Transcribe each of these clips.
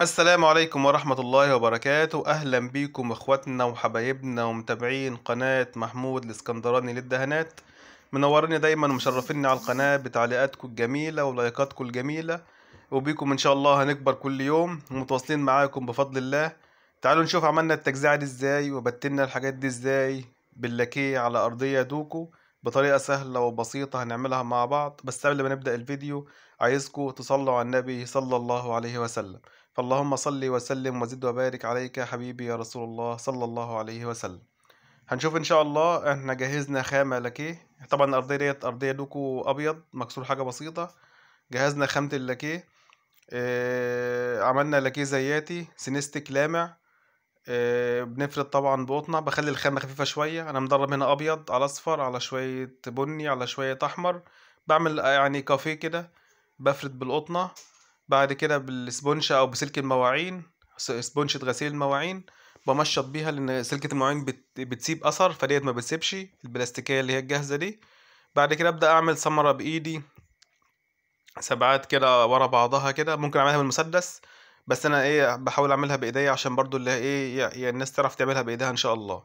السلام عليكم ورحمة الله وبركاته أهلا بيكم إخواتنا وحبايبنا ومتابعين قناة محمود الإسكندراني للدهانات منوريني دايما ومشرفيني على القناة بتعليقاتكم الجميلة ولايكاتكم الجميلة وبيكم إن شاء الله هنكبر كل يوم ومتواصلين معاكم بفضل الله تعالوا نشوف عملنا التجزئة دي إزاي وبتلنا الحاجات دي إزاي باللاكيه على أرضية دوكو بطريقة سهلة وبسيطة هنعملها مع بعض بس قبل ما نبدأ الفيديو عايزكم تصلوا على النبي صلى الله عليه وسلم فاللهم صل وسلم وزد وبارك عليك حبيبي يا رسول الله صلى الله عليه وسلم هنشوف ان شاء الله احنا جهزنا خامة لاكيه طبعا الارضية ديت ارضية دوكو ابيض مكسور حاجة بسيطة جهزنا خامة اللاكيه اه عملنا لاكيه زياتي سينستيك لامع اه بنفرد طبعا بقطنا بخلي الخامة خفيفة شوية انا مدرب هنا ابيض على اصفر على شوية بني على شوية احمر بعمل يعني كافيه كده بفرد بالقطنة بعد كده بالسبونشة أو بسلك المواعين سبونشة غسيل المواعين بمشط بيها لأن سلكة المواعين بت... بتسيب أثر فديت ما بتسيبش البلاستيكية اللي هي الجاهزة دي بعد كده أبدأ أعمل ثمرة بإيدي سبعات كده ورا بعضها كده ممكن أعملها بالمسدس بس أنا إيه بحاول أعملها بإيديا عشان برضو اللي إيه يعني الناس تعرف تعملها بإيديها إن شاء الله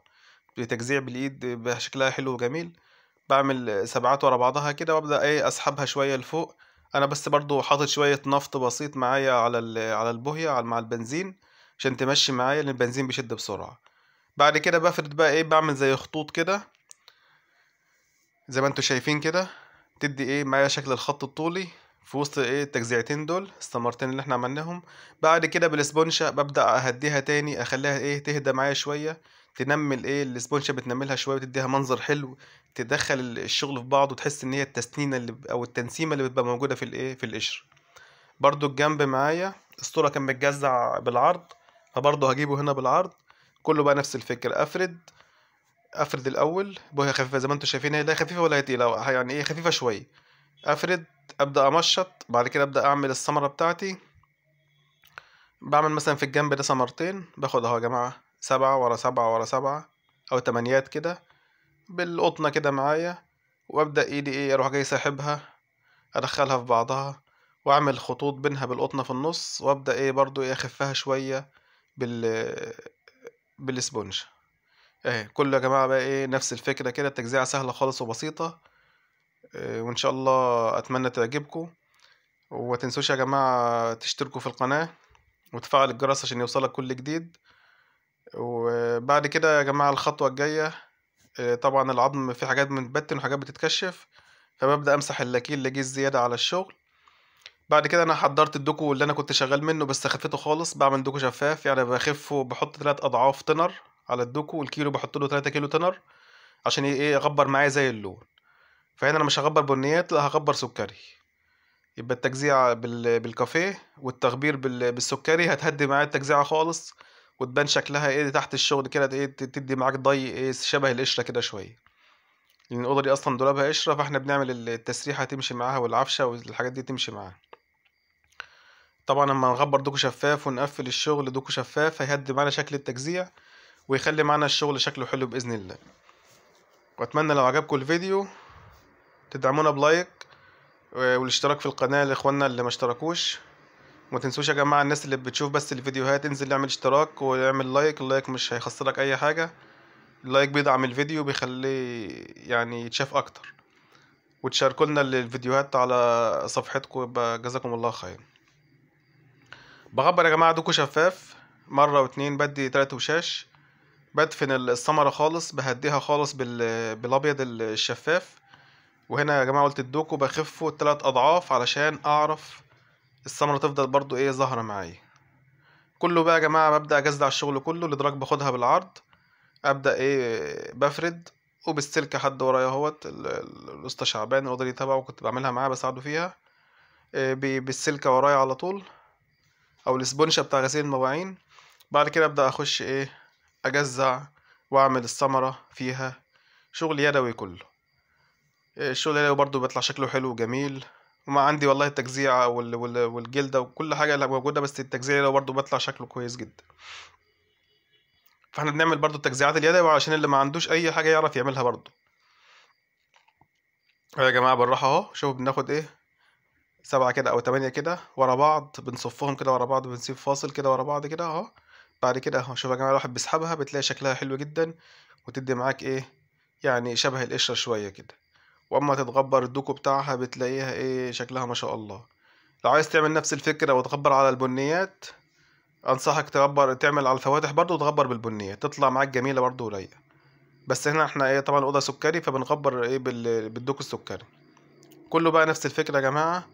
بتجزيع بالإيد بشكلها حلو وجميل بعمل سبعات ورا بعضها كده وأبدأ إيه أسحبها شوية لفوق انا بس برضو حاطط شويه نفط بسيط معايا على ال- على البوهيه مع البنزين عشان تمشي معايا لان البنزين بيشد بسرعه بعد كده بفرد بقى ايه بعمل زي خطوط كده زي ما انتوا شايفين كده تدي ايه معايا شكل الخط الطولي في وسط ايه التجزيعتين دول السمرتين اللي احنا عملناهم بعد كده بالاسبونشة ببدا اهديها تاني اخليها ايه تهدى معايا شويه تنمي الايه السبونشا بتنملها شويه وتديها منظر حلو تدخل الشغل في بعضه وتحس ان هي التسنينه اللي او التنسيمه اللي بتبقى موجوده في الايه في القشر برضو الجنب معايا الصوره كان متجزع بالعرض فبرضه هجيبه هنا بالعرض كله بقى نفس الفكره افرد افرد الاول بوهي خفيفه زي ما انتم شايفين هي لا خفيفه ولا هي تقيله يعني ايه خفيفه شويه افرد ابدا امشط بعد كده ابدا اعمل الثمره بتاعتي بعمل مثلا في الجنب ده ثمرتين باخد اهو يا جماعه سبعة ورا سبعة ورا سبعة أو تمانيات كده بالقطنة كده معايا وأبدأ إيدي إيه أروح جاي ساحبها أدخلها في بعضها وأعمل خطوط بينها بالقطنة في النص وأبدأ إيه برضو إيه أخفها شوية بال بالإسبونج اهي كله يا جماعة بقى إيه نفس الفكرة كده التجزئة سهلة خالص وبسيطة إيه وإن شاء الله أتمنى تعجبكم ومتنسوش يا جماعة تشتركوا في القناة وتفعل الجرس عشان يوصلك كل جديد وبعد كده يا جماعة الخطوة الجاية آه، طبعا العظم في حاجات بتبتن وحاجات بتتكشف فببدأ أمسح اللاكيل اللي جه زيادة على الشغل بعد كده أنا حضرت الدوكو اللي أنا كنت شغال منه بس خفيته خالص بعمل دوكو شفاف يعني بخفه بحط تلات أضعاف تنر على الدوكو والكيلو بحط له تلاتة كيلو تنر عشان إيه أغبر معايا زي اللون فهنا أنا مش هغبر بنيات لا هغبر سكري يبقى التجزيع بالكافيه والتغبير بالسكري هتهدي معايا التجزيعة خالص وتبان شكلها ايه تحت الشغل كده ايه تدي معاك ضي ايه شبه القشره كده شويه لان الاوضه دي اصلا دولابها قشره فاحنا بنعمل التسريحه تمشي معاها والعفشه والحاجات دي تمشي معاها طبعا لما نغبر دوكو شفاف ونقفل الشغل دوكو شفاف هيهدي معانا شكل التجزيع ويخلي معانا الشغل شكله حلو باذن الله واتمنى لو عجبكم الفيديو تدعمونا بلايك آه، والاشتراك في القناه لاخواننا اللي ما اشتركوش ما تنسوش يا جماعه الناس اللي بتشوف بس الفيديوهات انزل اعمل اشتراك واعمل لايك اللايك مش هيخسرك اي حاجه اللايك بيدعم الفيديو بيخليه يعني يتشاف اكتر وتشاركوا لنا الفيديوهات على صفحتكم يبقى جزاكم الله خير بخبر يا جماعه دوكو شفاف مره واتنين بدي تلات وشاش بدفن الثمره خالص بهديها خالص بالابيض الشفاف وهنا يا جماعه قلت الدوكو بخفه تلات اضعاف علشان اعرف الثمرة تفضل برضو ايه ظاهرة معايا كله بقى يا جماعة ببدأ أجزع الشغل كله لدرجه باخدها بالعرض أبدأ ايه بفرد وبالسلك حد ورايا اهوت الأسطى شعبان القدري تبعه كنت بعملها معاه بساعده فيها إيه بالسلكة ورايا على طول أو السبونشة بتاع غسيل المواعين بعد كده أبدأ أخش ايه أجزع وأعمل الثمرة فيها شغل يدوي كله إيه، الشغل اليدوي برضو بيطلع شكله حلو وجميل وما عندي والله التجزيعة والجلدة وكل حاجة اللي موجودة بس التجزيع ده برضه بيطلع شكله كويس جدا فاحنا بنعمل برضه التجزيعات اليدوي عشان اللي ما عندوش أي حاجة يعرف يعملها برضه أيوة يا جماعة بالراحة اهو شوفوا بناخد ايه سبعة كده أو تمانية كده ورا بعض بنصفهم كده ورا بعض بنسيب فاصل كده ورا بعض كده اهو بعد كده اهو شوف يا جماعة الواحد بيسحبها بتلاقي شكلها حلو جدا وتدي معاك ايه يعني شبه القشرة شوية كده واما تتغبر الدوكو بتاعها بتلاقيها ايه شكلها ما شاء الله لو عايز تعمل نفس الفكرة وتغبر على البنيات انصحك تغبر تعمل على الفواتح برضو وتغبر بالبنيات تطلع معاك جميلة برضو ورايقة بس هنا احنا ايه طبعا الاوضة سكري فبنغبر ايه بالدوكو السكري كله بقى نفس الفكرة يا جماعة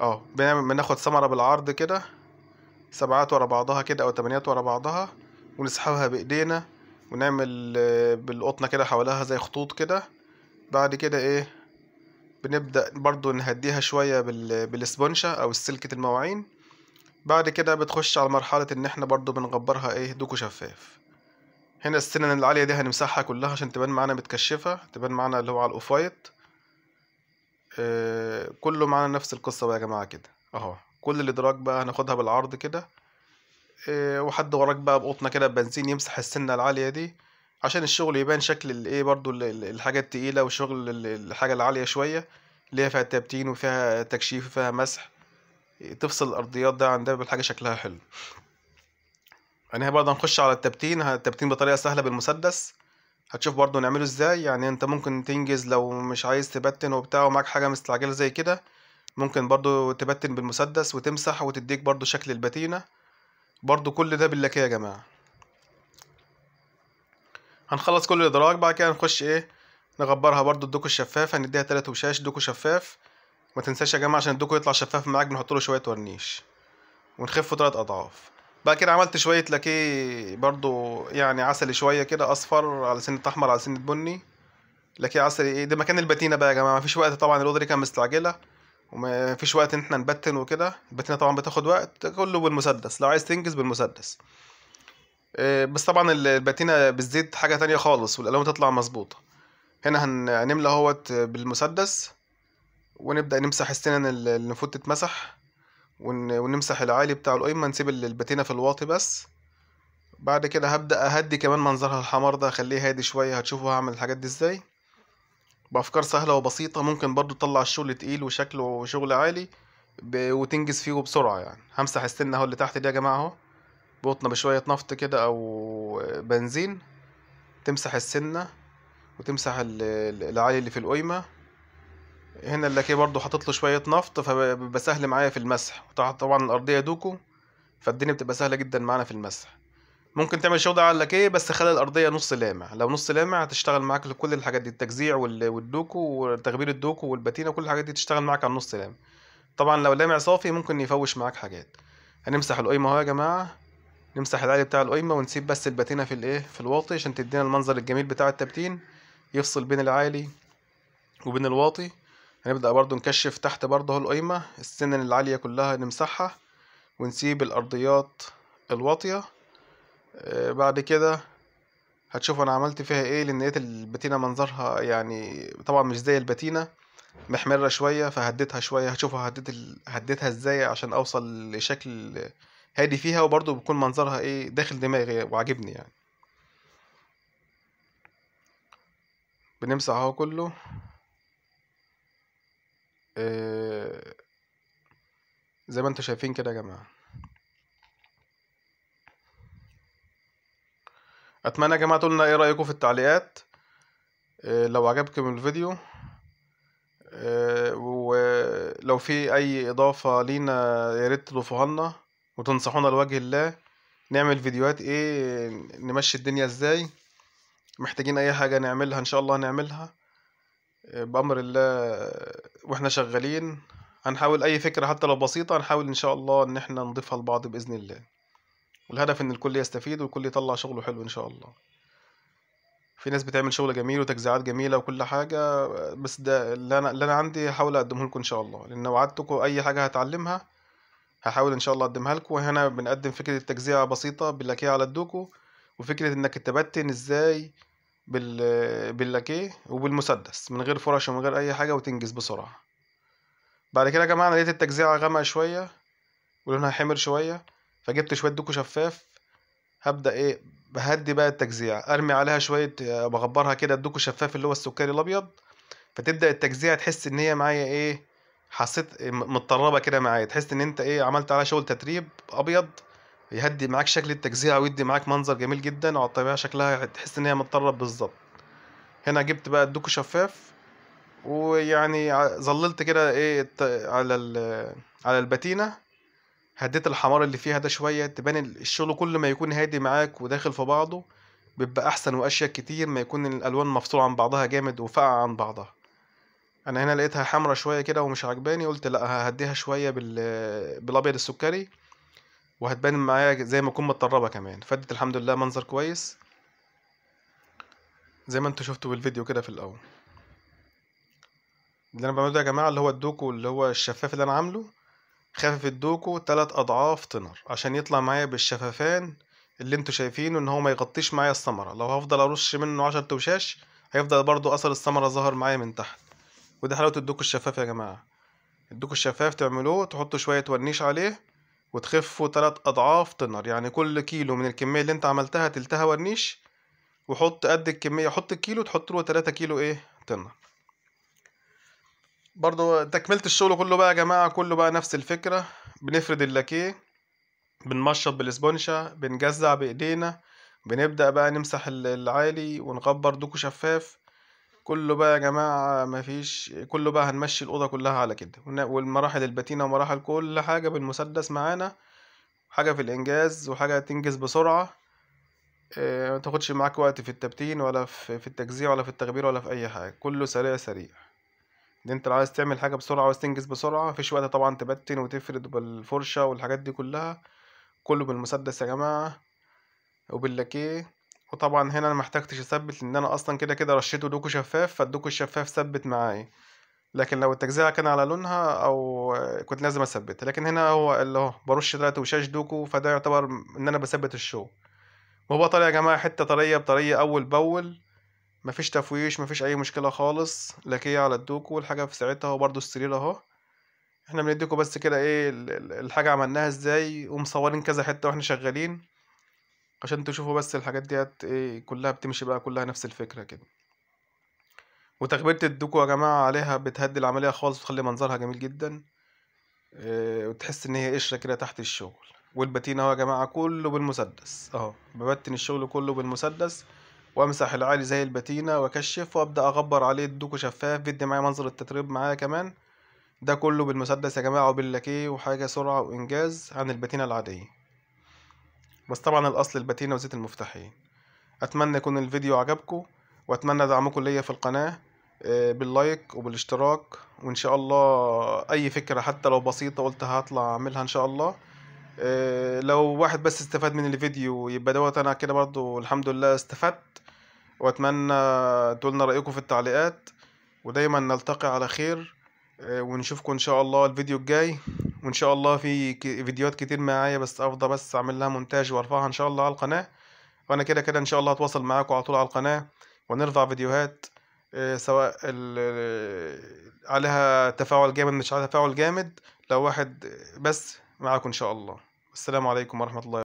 اه بناخد ثمرة بالعرض كده سبعات ورا بعضها كده او تمانيات ورا بعضها ونسحبها بايدينا ونعمل بالقطنة كده حواليها زي خطوط كده بعد كده ايه بنبدأ برضو نهديها شوية بالاسبونشة او سلكة المواعين بعد كده بتخش على مرحلة ان احنا برضو بنغبرها ايه دوكو شفاف هنا السنن العالية دي هنمسحها كلها عشان تبان معانا متكشفة تبان معانا اللي هو على الاوفايت آه كله معانا نفس القصة بقى يا جماعة كده اهو كل الادراج بقى هناخدها بالعرض كده آه وحد وراك بقى بقطنة كده بنزين يمسح السنة العالية دي عشان الشغل يبان شكل الايه برضو الحاجه التقيله وشغل الحاجه العاليه شويه اللي هي فيها تبتين وفيها تكشيف وفيها مسح تفصل الارضيات ده عن ده بالحاجه شكلها حلو يعني برضه هنخش على التبتين التبتين بطريقه سهله بالمسدس هتشوف برضه نعمله ازاي يعني انت ممكن تنجز لو مش عايز تبتن وبتاع ومعاك حاجه مستعجله زي كده ممكن برضه تبتن بالمسدس وتمسح وتديك برضه شكل البتينه برضه كل ده باللكية يا جماعه هنخلص كل الادراج بعد كده هنخش ايه نغبرها برضو الدوكو الشفاف هنديها تلات وشاش دوكو شفاف ما تنساش يا جماعه عشان الدوكو يطلع شفاف معاك بنحط له شويه ورنيش ونخفه تلات اضعاف بعد كده عملت شويه لاكيه برضو يعني عسلي شويه كده اصفر على سنه احمر على سنه بني لاكيه عسلي ايه ده مكان الباتينه بقى يا جماعه مفيش وقت طبعا الاوضه دي كانت مستعجله ومفيش وقت ان احنا نبتن وكده الباتينه طبعا بتاخد وقت كله بالمسدس لو عايز تنجز بالمسدس آه، بس طبعا الباتينة بالزيت حاجة تانية خالص والألوان تطلع مظبوطة هنا هنملى اهوت بالمسدس ونبدأ نمسح السنن اللي المفروض تتمسح ونمسح العالي بتاع القيمة نسيب الباتينة في الواطي بس بعد كده هبدأ أهدي كمان منظرها الحمار ده أخليه هادي شوية هتشوفوا هعمل الحاجات دي ازاي بأفكار سهلة وبسيطة ممكن برضو تطلع الشغل تقيل وشكله شغل عالي وتنجز فيه بسرعة يعني همسح السنة اهو اللي تحت دي يا جماعة اهو بطنه بشوية نفط كده أو بنزين تمسح السنة وتمسح العالي اللي في القيمة هنا اللاكيه برضو حاطط له شوية نفط فبيبقى سهل معايا في المسح طبعا الأرضية دوكو فالدنيا بتبقى سهلة جدا معانا في المسح ممكن تعمل شغل على اللاكيه بس خلي الأرضية نص لامع لو نص لامع هتشتغل معاك كل الحاجات دي التجزيع والدوكو وتغبير الدوكو والباتينة كل الحاجات دي تشتغل معاك على النص لامع طبعا لو لامع صافي ممكن يفوش معاك حاجات هنمسح القيمة اهو يا جماعة نمسح العالي بتاع القيمة ونسيب بس الباتينة في الايه في الواطي عشان تدينا المنظر الجميل بتاع التبتين يفصل بين العالي وبين الواطي هنبدأ برضو نكشف تحت برضو القيمة السنن العالية كلها نمسحها ونسيب الأرضيات الواطية آه، بعد كده هتشوفوا انا عملت فيها ايه لان لقيت الباتينة منظرها يعني طبعا مش زي الباتينة محمرة شوية فهديتها شوية هتشوفوا هديت ال... هديتها ازاي عشان اوصل لشكل هادي فيها وبرضه بيكون منظرها ايه داخل دماغي وعاجبني يعني بنمسح اهو كله آه، زي ما انتوا شايفين كده يا جماعه اتمنى يا جماعه تقولنا ايه رايكم في التعليقات آه، لو عجبكم الفيديو آه، ولو في اي اضافه لينا يا ريت تضيفوها لنا وتنصحونا لوجه الله نعمل فيديوهات ايه نمشي الدنيا ازاي محتاجين اي حاجة نعملها ان شاء الله هنعملها آه، بأمر الله واحنا شغالين هنحاول اي فكرة حتى لو بسيطة هنحاول ان شاء الله ان احنا نضيفها لبعض بإذن الله والهدف ان الكل يستفيد والكل يطلع شغله حلو ان شاء الله في ناس بتعمل شغل جميل وتجزيعات جميله وكل حاجه بس ده اللي انا اللي انا عندي هحاول اقدمه لكم ان شاء الله لان وعدتكم اي حاجه هتعلمها هحاول ان شاء الله اقدمها لكم هنا بنقدم فكره التجزئة بسيطه باللاكيه على الدوكو وفكره انك تبتن ازاي بال باللاكيه وبالمسدس من غير فرش ومن غير اي حاجه وتنجز بسرعه بعد كده يا جماعه انا لقيت التجزئه غامقه شويه ولونها حمر شويه فجبت شويه دوكو شفاف هبدا ايه بهدي بقى التجزيع ارمي عليها شويه آه، بغبرها كده الدوكو شفاف اللي هو السكري الابيض فتبدا التجزئة تحس ان هي معايا ايه حسيت متطربه كده معايا تحس ان انت ايه عملت عليها شغل تتريب ابيض يهدي معاك شكل التجزئه ويدي معاك منظر جميل جدا على الطبيعه شكلها تحس ان هي متطرب بالظبط هنا جبت بقى الدوكو شفاف ويعني ظللت كده ايه على على الباتينه هديت الحمار اللي فيها ده شويه تبان الشغل كل ما يكون هادي معاك وداخل في بعضه بيبقى احسن واشيك كتير ما يكون الالوان مفصوله عن بعضها جامد وفقع عن بعضها انا هنا لقيتها حمرة شوية كده ومش عجباني قلت لا ههديها شوية بال... بالابيض السكري وهتبان معايا زي ما اكون متطربة كمان فدت الحمد لله منظر كويس زي ما انتوا شفتوا بالفيديو كده في الاول اللي انا بعمله ده يا جماعة اللي هو الدوكو اللي هو الشفاف اللي انا عامله خفف الدوكو تلات اضعاف تنر عشان يطلع معايا بالشفافان اللي انتوا شايفينه ان هو ما يغطيش معايا الثمرة لو هفضل ارش منه عشر توشاش هيفضل برضو اثر الثمرة ظاهر معايا من تحت وده حلاوة الدوك الشفاف يا جماعة الدوك الشفاف تعملوه تحطوا شوية ورنيش عليه وتخفوا تلات أضعاف تنر يعني كل كيلو من الكمية اللي انت عملتها تلتها ورنيش وحط قد الكمية حط الكيلو تحط له تلاتة كيلو ايه تنر برضو تكملة الشغل كله بقى يا جماعة كله بقى نفس الفكرة بنفرد اللاكيه بنمشط بالاسبونشا بنجزع بإيدينا بنبدأ بقى نمسح العالي ونغبر دوكو شفاف كله بقى يا جماعة مفيش كله بقى هنمشي الأوضة كلها على كده والمراحل البتينة ومراحل كل حاجة بالمسدس معانا حاجة في الإنجاز وحاجة تنجز بسرعة آه، ما تاخدش معاك وقت في التبتين ولا في التجزيع ولا في التخبير ولا في أي حاجة كله سريع سريع دي انت عايز تعمل حاجة بسرعة عايز تنجز بسرعة مفيش وقت طبعا تبتن وتفرد بالفرشة والحاجات دي كلها كله بالمسدس يا جماعة وباللاكيه وطبعا هنا انا محتاجتش اثبت لان انا اصلا كده كده رشيته دوكو شفاف فالدوكو الشفاف ثبت معايا لكن لو التجزئه كان على لونها او كنت لازم اثبتها لكن هنا هو اللي هو برش دلوقتي وشاش دوكو فده يعتبر ان انا بثبت الشو وهو طالع يا جماعه حته طريه بطريه اول باول مفيش تفويش مفيش اي مشكله خالص لكيه على الدوكو الحاجه في ساعتها وبرده السرير اهو احنا بنديكم بس كده ايه الحاجه عملناها ازاي ومصورين كذا حته واحنا شغالين عشان تشوفوا بس الحاجات ديت ايه كلها بتمشي بقى كلها نفس الفكرة كده وتخبيرة الدوكو يا جماعة عليها بتهدي العملية خالص وتخلي منظرها جميل جدا آه، وتحس ان هي قشرة كده تحت الشغل والبتين اهو يا جماعة كله بالمسدس اهو ببتن الشغل كله بالمسدس وامسح العالي زي البتينة واكشف وابدأ اغبر عليه الدوكو شفاف بدي معايا منظر التتريب معايا كمان ده كله بالمسدس يا جماعة وباللاكيه وحاجة سرعة وانجاز عن البتينة العادية بس طبعا الاصل الباتينة وزيت المفتاحية اتمنى يكون الفيديو عجبكم واتمنى دعمكم ليا في القناة آه، باللايك وبالاشتراك وان شاء الله اي فكرة حتى لو بسيطة قلت هطلع اعملها ان شاء الله آه، لو واحد بس استفاد من الفيديو يبقى دوت انا كده برضو الحمد لله استفدت واتمنى تقولنا رايكم في التعليقات ودايما نلتقي على خير آه، ونشوفكم ان شاء الله الفيديو الجاي وان شاء الله في فيديوهات كتير معايا بس افضل بس اعمل لها مونتاج وارفعها ان شاء الله على القناه وانا كده كده ان شاء الله هتواصل معاكم على طول على القناه ونرفع فيديوهات آه، سواء عليها تفاعل جامد مش عليها تفاعل جامد لو واحد بس معاكم ان شاء الله السلام عليكم ورحمه الله